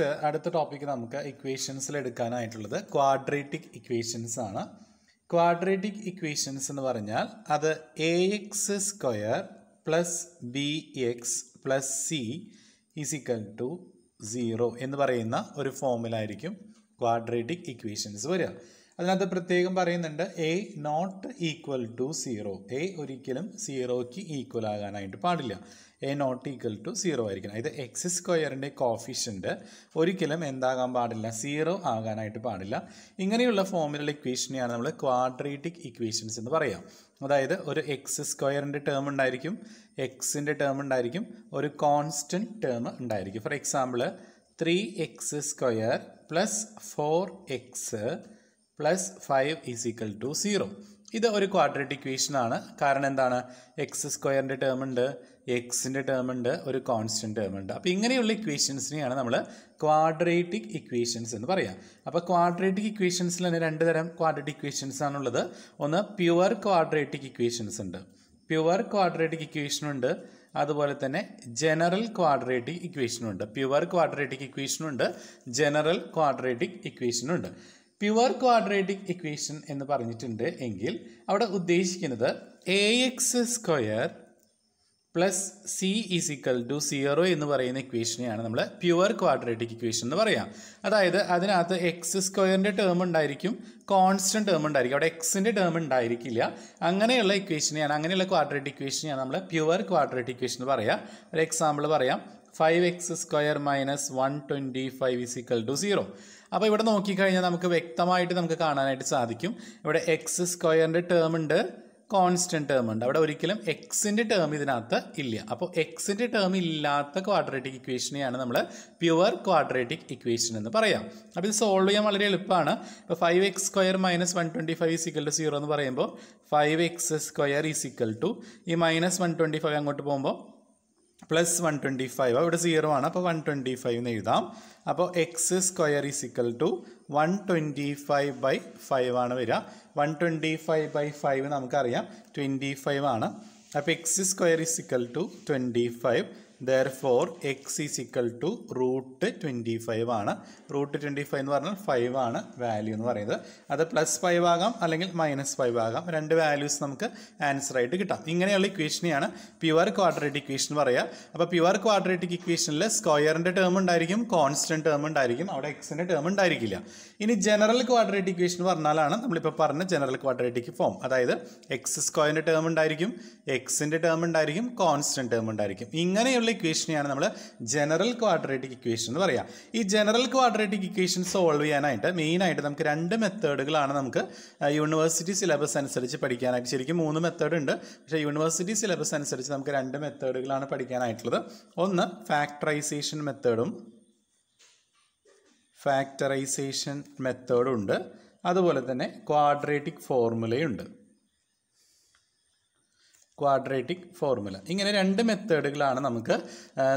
next അടുത്ത topic നമുക്ക് ഇക്വേഷൻസിൽ എടുക്കാനായിട്ടുള്ളത് ക്വാഡ്രേറ്റിക് ഇക്വേഷൻസ് ആണ് ക്വാഡ്രേറ്റിക് ഇക്വേഷൻസ് എന്ന് പറഞ്ഞാൽ അത് A X square plus B X plus C is equal to zero എന്ന് പറയുന്ന ഒരു ഫോമിലായിരിക്കും ക്വാഡ്രേറ്റിക് ഇക്വേഷൻസ് വരിക അതിനകത്ത് പ്രത്യേകം പറയുന്നുണ്ട് A not equal to zero A ഒരിക്കലും സീറോയ്ക്ക് ഈക്വൽ ആകാനായിട്ട് പാടില്ല A not equal to zero ആയിരിക്കണം അതായത് എക്സ് സ്ക്വയറിൻ്റെ കോഫിഷ്യൻ്റ് ഒരിക്കലും എന്താകാൻ പാടില്ല സീറോ ആകാനായിട്ട് പാടില്ല ഇങ്ങനെയുള്ള ഫോമിലുള്ള ഇക്വേഷനെയാണ് നമ്മൾ ക്വാഡ്രേറ്റിക് ഇക്വേഷൻസ് എന്ന് പറയാം അതായത് ഒരു എക്സ് സ്ക്വയറിൻ്റെ ടേം ഉണ്ടായിരിക്കും എക്സിൻ്റെ ടേം ഉണ്ടായിരിക്കും ഒരു കോൺസ്റ്റൻറ്റ് ടേം ഉണ്ടായിരിക്കും for example three X square plus four X plus five is equal to zero ഇത് ഒരു ക്വാഡ്രറ്റിക് ഇക്വേഷനാണ് കാരണം എന്താണ് എക്സ് സ്ക്വയറിൻ്റെ ടേം ഉണ്ട് എക്സിൻ്റെ ടേം ഉണ്ട് ഒരു കോൺസ്റ്റൻറ്റ് ടേം ഉണ്ട് അപ്പോൾ ഇങ്ങനെയുള്ള ഇക്വേഷൻസിനെയാണ് നമ്മൾ ക്വാഡ്രേറ്റിക് ഇക്വേഷൻസ് എന്ന് പറയാം അപ്പോൾ ക്വാഡ്രേറ്റിക് ഇക്വേഷൻസിൽ തന്നെ രണ്ട് തരം ക്വാഡ്രേറ്റിക് ഇക്വേഷൻസ് ആണുള്ളത് ഒന്ന് പ്യുവർ ക്വാഡ്രേറ്റിക് ഇക്വേഷൻസ് ഉണ്ട് പ്യുവർ ക്വാഡ്രേറ്റിക് ഇക്വേഷനുണ്ട് അതുപോലെ തന്നെ ജനറൽ ക്വാഡ്രേറ്റിക് ഇക്വേഷനുണ്ട് പ്യുവർ ക്വാഡ്രേറ്റിക് ഇക്വേഷനുണ്ട് ജനറൽ ക്വാഡ്രേറ്റിക് ഇക്വേഷനുണ്ട് പ്യുവർ ക്വാഡ്രേറ്റിക് ഇക്വേഷൻ എന്ന് പറഞ്ഞിട്ടുണ്ട് എങ്കിൽ അവിടെ ഉദ്ദേശിക്കുന്നത് A X square plus C is equal to zero എന്ന് പറയുന്ന ഇക്വേഷനെയാണ് നമ്മൾ പ്യുവർ ക്വാഡ്രേറ്റിക് ഇക്വേഷൻ എന്ന് പറയാം അതായത് അതിനകത്ത് എക്സ് സ്ക്വയറിൻ്റെ ടേം ഉണ്ടായിരിക്കും കോൺസ്റ്റൻറ്റ് ടേം ഉണ്ടായിരിക്കും അവിടെ എക്സിൻ്റെ ടേം ഉണ്ടായിരിക്കില്ല അങ്ങനെയുള്ള ഇക്വേഷനെയാണ് അങ്ങനെയുള്ള ക്വാഡ്രേറ്റിക് ഇക്വേഷനെയാണ് നമ്മൾ പ്യുവർ ക്വാഡ്രേറ്റിക് ഇക്വേഷൻ എന്ന് പറയുക ഒരു എക്സാമ്പിൾ പറയാം five X square minus one twenty five is equal to zero അപ്പോൾ ഇവിടെ നോക്കിക്കഴിഞ്ഞാൽ നമുക്ക് വ്യക്തമായിട്ട് നമുക്ക് കാണാനായിട്ട് സാധിക്കും ഇവിടെ എക്സ് സ്ക്വയറിൻ്റെ ടേം ഉണ്ട് കോൺസ്റ്റൻറ്റ് ടേം ഉണ്ട് അവിടെ ഒരിക്കലും എക്സിൻ്റെ ടേം ഇതിനകത്ത് ഇല്ല അപ്പോൾ എക്സിൻ്റെ ടേം ഇല്ലാത്ത ക്വാഡ്രേറ്റിക് ഇക്വേഷനെയാണ് നമ്മൾ പ്യുവർ ക്വാഡ്രേറ്റിക് ഇക്വേഷൻ എന്ന് പറയാം അപ്പോൾ ഇത് സോൾവ് ചെയ്യാൻ വളരെ എളുപ്പമാണ് ഇപ്പോൾ five X square minus one twenty five is equal to zero എന്ന് പറയുമ്പോൾ five X square is equal to ഈ മൈനസ് വൺ ട്വൻറ്റി ഫൈവ് അങ്ങോട്ട് പോകുമ്പോൾ പ്ലസ് വൺ ട്വൻറ്റി ഫൈവ് ഇവിടെ സീറോ ആണ് അപ്പോൾ വൺ ട്വൻറ്റി ഫൈവ് എന്ന് എഴുതാം അപ്പോൾ x square is equal to one twenty five by five ആണ് വരിക one twenty five by five നമുക്കറിയാം ട്വൻറ്റി ഫൈവ് ആണ് അപ്പോൾ x square is equal to twenty five therefore X is equal to root twenty five ആണ് root twenty five എന്ന് പറഞ്ഞാൽ five ആണ് value എന്ന് പറയുന്നത് അത് പ്ലസ് ഫൈവ് ആകാം അല്ലെങ്കിൽ മൈനസ് ഫൈവ് ആകാം രണ്ട് വാല്യൂസ് നമുക്ക് ആൻസറായിട്ട് കിട്ടാം ഇങ്ങനെയുള്ള ഇക്വേഷനെയാണ് പ്യുവർ ക്വാഡ്രേറ്റിക് ഇക്വേഷൻ പറയുക അപ്പോൾ പ്യുവർ ക്വാഡ്രേറ്റിക് ഇക്വേഷനിൽ സ്ക്വയറിൻ്റെ ടേം ഉണ്ടായിരിക്കും കോൺസ്റ്റൻറ്റ് ടേം ഉണ്ടായിരിക്കും അവിടെ എക്സിൻ്റെ ടേം ഉണ്ടായിരിക്കില്ല ഇനി ജനറൽ ക്വാഡ്രേറ്റിക് ഇക്വേഷൻ പറഞ്ഞാലാണ് നമ്മളിപ്പോൾ പറഞ്ഞ ജനറൽ ക്വാഡ്രേറ്റിക് ഫോം അതായത് എക്സ് സ്ക്വയറിൻ്റെ ടേം ഉണ്ടായിരിക്കും എക്സിൻ്റെ ടേം ഉണ്ടായിരിക്കും കോൺസ്റ്റൻറ്റ് ടേം ഉണ്ടായിരിക്കും ഇങ്ങനെയുള്ള ഉള്ള ഇക്വേഷനെയാണ് നമ്മൾ ജനറൽ ക്വാഡ്രേറ്റിക് ഇക്വേഷൻ എന്ന് പറയുക ഈ ജനറൽ ക്വാഡ്രേറ്റിക് ഇക്വേഷൻ സോൾവ് ചെയ്യാനായിട്ട് മെയിനായിട്ട് നമുക്ക് രണ്ട് മെത്തേഡുകളാണ് നമുക്ക് യൂണിവേഴ്സിറ്റി സിലബസ് അനുസരിച്ച് പഠിക്കാനായിട്ട് ശരിക്കും മൂന്ന് മെത്തേഡ് ഉണ്ട് പക്ഷേ യൂണിവേഴ്സിറ്റി സിലബസ് അനുസരിച്ച് നമുക്ക് രണ്ട് മെത്തേഡുകളാണ് പഠിക്കാനായിട്ടുള്ളത് ഒന്ന് ഫാക്ടറൈസേഷൻ മെത്തേഡും ഫാക്ടറൈസേഷൻ മെത്തേഡും ഉണ്ട് അതുപോലെ തന്നെ ക്വാഡ്രേറ്റിക് ഫോർമുലയുണ്ട് ക്വാഡ്രേറ്റിക് ഫോർമുല ഇങ്ങനെ രണ്ട് മെത്തേഡുകളാണ് നമുക്ക്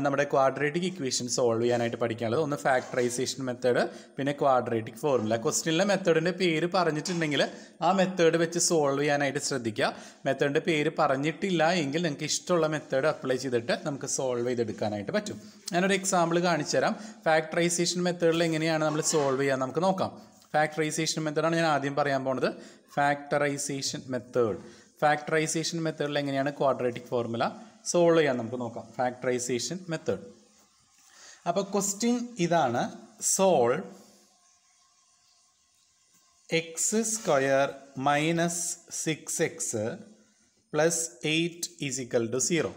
നമ്മുടെ ക്വാഡ്രേറ്റിക് ഇക്വേഷൻ സോൾവ് ചെയ്യാനായിട്ട് പഠിക്കാനുള്ളത് ഒന്ന് ഫാക്ടറൈസേഷൻ മെത്തേഡ് പിന്നെ ക്വാഡ്രേറ്റിക് ഫോർമുല ക്വസ്റ്റ്യനിലെ മെത്തേഡിൻ്റെ പേര് പറഞ്ഞിട്ടുണ്ടെങ്കിൽ ആ മെത്തേഡ് വെച്ച് സോൾവ് ചെയ്യാനായിട്ട് ശ്രദ്ധിക്കുക മെത്തേഡിൻ്റെ പേര് പറഞ്ഞിട്ടില്ല എങ്കിൽ നിങ്ങൾക്ക് ഇഷ്ടമുള്ള മെത്തേഡ് അപ്ലൈ ചെയ്തിട്ട് നമുക്ക് സോൾവ് ചെയ്തെടുക്കാനായിട്ട് പറ്റും ഞാനൊരു എക്സാമ്പിൾ കാണിച്ചു തരാം ഫാക്ടറൈസേഷൻ മെത്തേഡിൽ എങ്ങനെയാണ് നമ്മൾ സോൾവ് ചെയ്യാൻ നമുക്ക് നോക്കാം ഫാക്ടറൈസേഷൻ മെത്തേഡാണ് ഞാൻ ആദ്യം പറയാൻ പോണത് ഫാക്ടറൈസേഷൻ മെത്തേഡ് ഫാക്ടറൈസേഷൻ മെത്തേഡിൽ എങ്ങനെയാണ് ക്വാഡ്രാറ്റിക് ഫോർമുല സോൾവ് ചെയ്യാൻ നമുക്ക് നോക്കാം ഫാക്ടറൈസേഷൻ മെത്തേഡ് അപ്പോൾ ക്വസ്റ്റ്യൻ ഇതാണ് സോൾ x square minus six x plus eight is equal to zero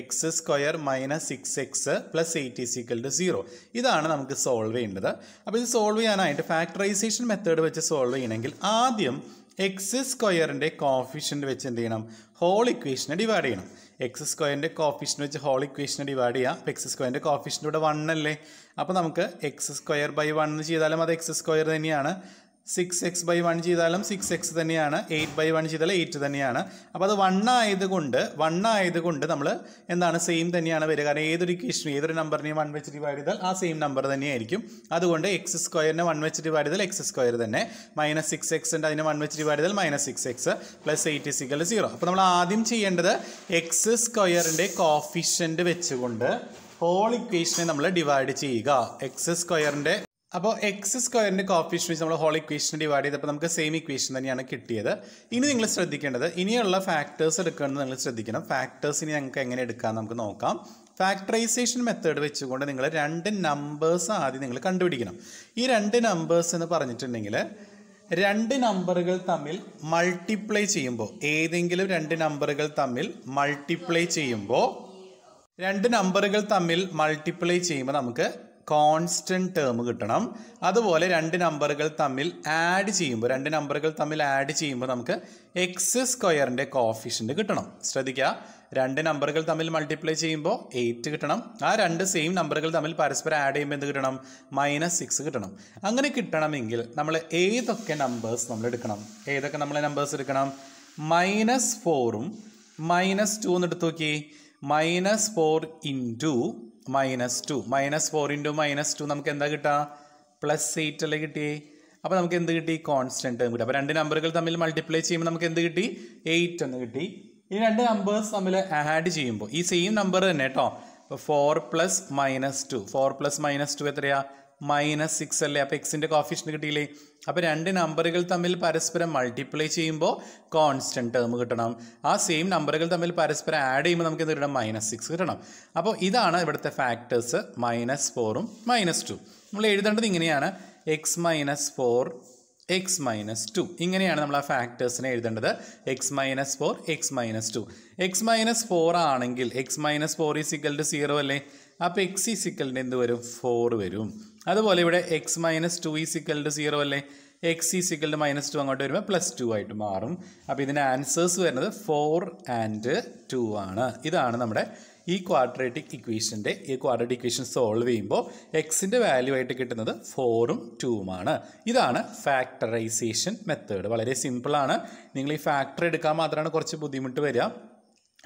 x square minus six x plus eight is equal to zero ഇതാണ് നമുക്ക് സോൾവ് ചെയ്യേണ്ടത് അപ്പോൾ ഇത് സോൾവ് ചെയ്യാനായിട്ട് ഫാക്ടറൈസേഷൻ മെത്തേഡ് വെച്ച് സോൾവ് ചെയ്യണമെങ്കിൽ ആദ്യം എക്സ് സ്ക്വയറിൻ്റെ കോഫിഷ്യൻ്റ് വെച്ച് എന്ത് ചെയ്യണം ഹോൾ ഇക്വേഷനെ ഡിവൈഡ് ചെയ്യണം എക്സ് സ്ക്വയറിൻ്റെ കോഫിഷ്യൻ വെച്ച് ഹോൾ ഇക്വേഷനെ ഡിവൈഡ് ചെയ്യാം അപ്പോൾ എക്സ് സ്ക്വയറിൻ്റെ കോഫിഷ്യൻ്റെ ഇവിടെ വൺ അല്ലേ അപ്പോൾ നമുക്ക് എക്സ് സ്ക്വയർ ബൈ വൺ എന്ന് ചെയ്താലും അത് എക്സ് സ്ക്വയർ തന്നെയാണ് സിക്സ് എക്സ് ബൈ വൺ ചെയ്താലും സിക്സ് എക്സ് തന്നെയാണ് എയ്റ്റ് ബൈ വൺ ചെയ്താലും എയ്റ്റ് തന്നെയാണ് അപ്പോൾ അത് വണ്ണായതുകൊണ്ട് വണ്ണായതുകൊണ്ട് നമ്മൾ എന്താണ് സെയിം തന്നെയാണ് വരിക കാരണം ഏതൊരു ഇക്വേഷനും ഏതൊരു നമ്പറിനെയും വൺ വെച്ച് ഡിവൈഡ് ചെയ്താൽ ആ സെയിം നമ്പർ തന്നെയായിരിക്കും അതുകൊണ്ട് എക്സ് സ്ക്വയറിനെ വൺ വെച്ച് ഡിവൈഡ് ചെയ്താൽ എക്സ് സ്ക്വയർ തന്നെ മൈനസ് സിക്സ് എക്സ് ഉണ്ട് അതിനെ വൺ വെച്ച് ഡിവൈഡ് ചെയ്താൽ minus six x plus eight is equal zero അപ്പോൾ നമ്മൾ ആദ്യം ചെയ്യേണ്ടത് എക്സ് സ്ക്വയറിൻ്റെ കോഫിഷ്യൻ്റ് വെച്ചുകൊണ്ട് ഹോൾ ഇക്വേഷനെ നമ്മൾ ഡിവൈഡ് ചെയ്യുക എക്സ് സ്ക്വയറിൻ്റെ അപ്പോൾ എക്സ് സ്ക്വയറിൻ്റെ വെച്ച് നമ്മൾ ഹോൾ ഇക്വേഷൻ ഡിവൈഡ് ചെയ്തപ്പോൾ നമുക്ക് സെയിം ഇക്വേഷൻ തന്നെയാണ് കിട്ടിയത് ഇനി നിങ്ങൾ ശ്രദ്ധിക്കേണ്ടത് ഇനിയുള്ള ഫാക്ടേഴ്സ് എടുക്കേണ്ടത് നിങ്ങൾ ശ്രദ്ധിക്കണം ഫാക്ടേഴ്സ് ഇനി ഞങ്ങൾക്ക് എങ്ങനെ എടുക്കാം നമുക്ക് നോക്കാം ഫാക്ടറൈസേഷൻ മെത്തേഡ് വെച്ചുകൊണ്ട് നിങ്ങൾ രണ്ട് നമ്പേഴ്സ് ആദ്യം നിങ്ങൾ കണ്ടുപിടിക്കണം ഈ രണ്ട് നമ്പേഴ്സ് എന്ന് പറഞ്ഞിട്ടുണ്ടെങ്കിൽ രണ്ട് നമ്പറുകൾ തമ്മിൽ മൾട്ടിപ്ലൈ ചെയ്യുമ്പോൾ ഏതെങ്കിലും രണ്ട് നമ്പറുകൾ തമ്മിൽ മൾട്ടിപ്ലൈ ചെയ്യുമ്പോൾ രണ്ട് നമ്പറുകൾ തമ്മിൽ മൾട്ടിപ്ലൈ ചെയ്യുമ്പോൾ നമുക്ക് കോൺസ്റ്റൻറ്റ് ടേം കിട്ടണം അതുപോലെ രണ്ട് നമ്പറുകൾ തമ്മിൽ ആഡ് ചെയ്യുമ്പോൾ രണ്ട് നമ്പറുകൾ തമ്മിൽ ആഡ് ചെയ്യുമ്പോൾ നമുക്ക് എക്സ് സ്ക്വയറിൻ്റെ കോഫിഷ്യൻ്റ് കിട്ടണം ശ്രദ്ധിക്കുക രണ്ട് നമ്പറുകൾ തമ്മിൽ മൾട്ടിപ്ലൈ ചെയ്യുമ്പോൾ എയ്റ്റ് കിട്ടണം ആ രണ്ട് സെയിം നമ്പറുകൾ തമ്മിൽ പരസ്പരം ആഡ് ചെയ്യുമ്പോൾ എന്ത് കിട്ടണം മൈനസ് സിക്സ് കിട്ടണം അങ്ങനെ കിട്ടണമെങ്കിൽ നമ്മൾ ഏതൊക്കെ നമ്പേഴ്സ് നമ്മൾ എടുക്കണം ഏതൊക്കെ നമ്മൾ നമ്പേഴ്സ് എടുക്കണം മൈനസ് ഫോറും മൈനസ് ടു എന്ന് നോക്കി minus four into minus two minus four into minus two നമുക്ക് എന്താ കിട്ടുക പ്ലസ് എയ്റ്റ് അല്ലേ കിട്ടിയേ അപ്പോൾ നമുക്ക് എന്ത് കിട്ടി കോൺസ്റ്റൻറ്റ് കിട്ടി അപ്പോൾ രണ്ട് നമ്പറുകൾ തമ്മിൽ മൾട്ടിപ്ലൈ ചെയ്യുമ്പോൾ നമുക്ക് എന്ത് കിട്ടി എയ്റ്റ് എന്ന് കിട്ടി ഈ രണ്ട് നമ്പേഴ്സ് തമ്മിൽ ആഡ് ചെയ്യുമ്പോൾ ഈ സെയിം നമ്പർ തന്നെ കേട്ടോ അപ്പോൾ four plus minus two four plus minus two എത്രയാണ് മൈനസ് സിക്സ് അല്ലേ അപ്പോൾ എക്സിൻ്റെ കോഫിഷ്യന്റ് കിട്ടിയില്ലേ അപ്പോൾ രണ്ട് നമ്പറുകൾ തമ്മിൽ പരസ്പരം മൾട്ടിപ്ലൈ ചെയ്യുമ്പോൾ കോൺസ്റ്റൻറ്റ് ടേം കിട്ടണം ആ സെയിം നമ്പറുകൾ തമ്മിൽ പരസ്പരം ആഡ് ചെയ്യുമ്പോൾ നമുക്ക് എന്ത് കിട്ടണം മൈനസ് സിക്സ് കിട്ടണം അപ്പോൾ ഇതാണ് ഇവിടുത്തെ ഫാക്ടേഴ്സ് മൈനസ് ഫോറും മൈനസ് ടു നമ്മൾ എഴുതേണ്ടത് ഇങ്ങനെയാണ് x minus four x minus two ഇങ്ങനെയാണ് നമ്മൾ ആ ഫാക്ടേഴ്സിനെ എഴുതേണ്ടത് x minus four x minus two x minus four ആണെങ്കിൽ x minus four is equal to zero അല്ലേ അപ്പോൾ എക്സ് ഈസ് ഇക്കലിൻ്റെ എന്ത് വരും ഫോർ വരും അതുപോലെ ഇവിടെ x minus two is equal to zero അല്ലേ x is equal minus two അങ്ങോട്ട് വരുമ്പോൾ പ്ലസ് ടു ആയിട്ട് മാറും അപ്പോൾ ഇതിന് ആൻസേഴ്സ് വരുന്നത് ഫോർ ആൻഡ് ടു ആണ് ഇതാണ് നമ്മുടെ ഈ ക്വാഡ്രേറ്റിക് ഇക്വേഷൻ്റെ ഈ ക്വാഡ്രേറ്റിക് ഇക്വേഷൻ സോൾവ് ചെയ്യുമ്പോൾ എക്സിൻ്റെ വാല്യൂ ആയിട്ട് കിട്ടുന്നത് ഫോറും ടൂവുമാണ് ഇതാണ് ഫാക്ടറൈസേഷൻ മെത്തേഡ് വളരെ സിമ്പിളാണ് നിങ്ങൾ ഈ ഫാക്ടർ എടുക്കാൻ മാത്രമാണ് കുറച്ച് ബുദ്ധിമുട്ട് വരിക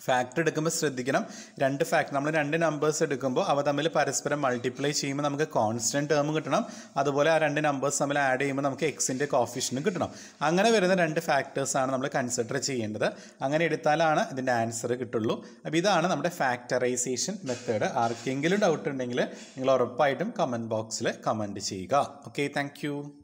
ഫാക്ട് എടുക്കുമ്പോൾ ശ്രദ്ധിക്കണം രണ്ട് ഫാക്ട് നമ്മൾ രണ്ട് നമ്പേഴ്സ് എടുക്കുമ്പോൾ അവ തമ്മിൽ പരസ്പരം മൾട്ടിപ്ലൈ ചെയ്യുമ്പോൾ നമുക്ക് കോൺസ്റ്റൻറ്റ് ടേം കിട്ടണം അതുപോലെ ആ രണ്ട് നമ്പേഴ്സ് തമ്മിൽ ആഡ് ചെയ്യുമ്പോൾ നമുക്ക് എക്സിൻ്റെ കോഫിഷനും കിട്ടണം അങ്ങനെ വരുന്ന രണ്ട് ഫാക്ടേഴ്സാണ് നമ്മൾ കൺസിഡർ ചെയ്യേണ്ടത് അങ്ങനെ എടുത്താലാണ് ഇതിൻ്റെ ആൻസർ കിട്ടുള്ളൂ അപ്പോൾ ഇതാണ് നമ്മുടെ ഫാക്ടറൈസേഷൻ മെത്തേഡ് ആർക്കെങ്കിലും ഡൗട്ട് ഉണ്ടെങ്കിൽ നിങ്ങൾ ഉറപ്പായിട്ടും കമൻറ്റ് ബോക്സിൽ കമൻറ്റ് ചെയ്യുക ഓക്കെ താങ്ക്